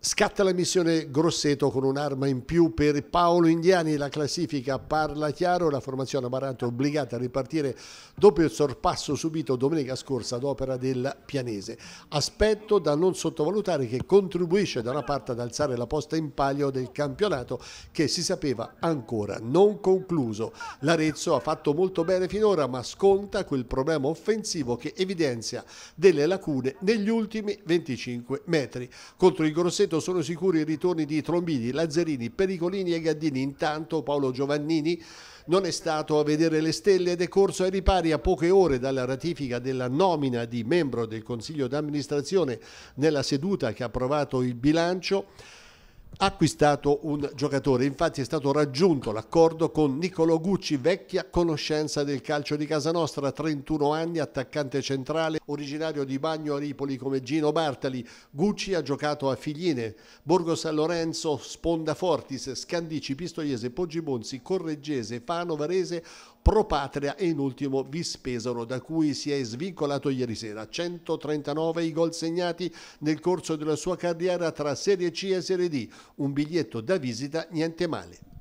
Scatta la missione Grosseto con un'arma in più per Paolo Indiani, la classifica parla chiaro, la formazione Amaranto è obbligata a ripartire dopo il sorpasso subito domenica scorsa ad opera del Pianese. Aspetto da non sottovalutare che contribuisce da una parte ad alzare la posta in palio del campionato che si sapeva ancora non concluso. L'Arezzo ha fatto molto bene finora ma sconta quel problema offensivo che evidenzia delle lacune negli ultimi 25 metri. Contro il Grosseto Grosseto sono sicuri i ritorni di Trombini, Lazzarini, Pericolini e Gaddini. Intanto Paolo Giovannini non è stato a vedere le stelle ed è corso ai ripari a poche ore dalla ratifica della nomina di membro del Consiglio d'amministrazione nella seduta che ha approvato il bilancio acquistato un giocatore. Infatti è stato raggiunto l'accordo con Nicolo Gucci, vecchia conoscenza del calcio di casa nostra, 31 anni, attaccante centrale, originario di Bagno a Ripoli come Gino Bartali. Gucci ha giocato a Figline, Borgo San Lorenzo, Sponda Fortis, Scandici, Pistoiese, Poggi Bonzi, Correggese, Fano Varese, pro patria e in ultimo Vispesaro, da cui si è svincolato ieri sera. 139 i gol segnati nel corso della sua carriera tra Serie C e Serie D. Un biglietto da visita niente male.